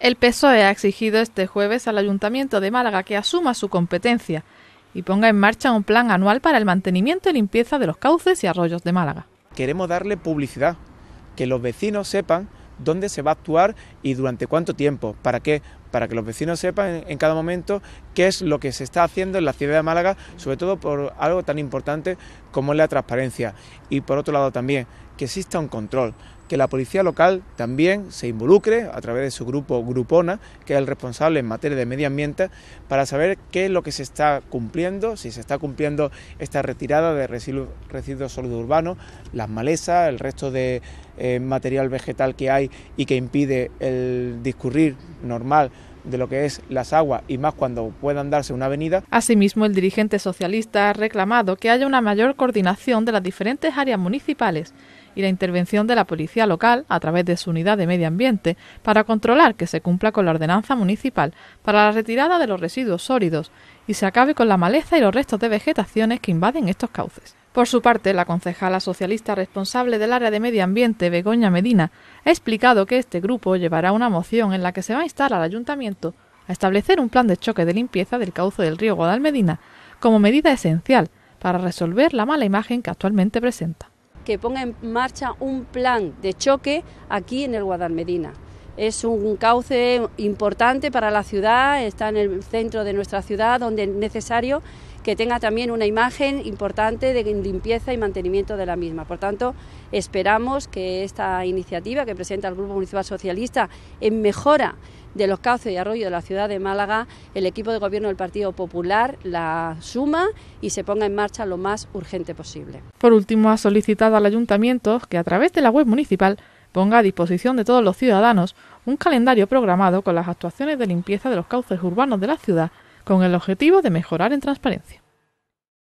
El PSOE ha exigido este jueves al Ayuntamiento de Málaga que asuma su competencia y ponga en marcha un plan anual para el mantenimiento y limpieza de los cauces y arroyos de Málaga. Queremos darle publicidad, que los vecinos sepan dónde se va a actuar y durante cuánto tiempo. ¿Para qué? para que los vecinos sepan en cada momento qué es lo que se está haciendo en la ciudad de Málaga, sobre todo por algo tan importante como es la transparencia. Y por otro lado también, que exista un control, que la policía local también se involucre a través de su grupo Grupona, que es el responsable en materia de medio ambiente, para saber qué es lo que se está cumpliendo, si se está cumpliendo esta retirada de residuos, sólidos urbanos, las malezas, el resto de eh, material vegetal que hay y que impide el discurrir normal de lo que es las aguas y más cuando puedan darse una avenida. Asimismo, el dirigente socialista ha reclamado que haya una mayor coordinación de las diferentes áreas municipales y la intervención de la policía local a través de su unidad de medio ambiente para controlar que se cumpla con la ordenanza municipal para la retirada de los residuos sólidos y se acabe con la maleza y los restos de vegetaciones que invaden estos cauces. Por su parte, la concejala socialista responsable del área de medio ambiente, Begoña Medina, ha explicado que este grupo llevará una moción en la que se va a instar al ayuntamiento a establecer un plan de choque de limpieza del cauce del río Guadalmedina como medida esencial para resolver la mala imagen que actualmente presenta. Que ponga en marcha un plan de choque aquí en el Guadalmedina es un cauce importante para la ciudad, está en el centro de nuestra ciudad, donde es necesario que tenga también una imagen importante de limpieza y mantenimiento de la misma. Por tanto, esperamos que esta iniciativa que presenta el Grupo Municipal Socialista en mejora de los cauces y arroyos de la ciudad de Málaga, el equipo de gobierno del Partido Popular la suma y se ponga en marcha lo más urgente posible. Por último, ha solicitado al ayuntamiento que a través de la web municipal ponga a disposición de todos los ciudadanos un calendario programado con las actuaciones de limpieza de los cauces urbanos de la ciudad con el objetivo de mejorar en transparencia.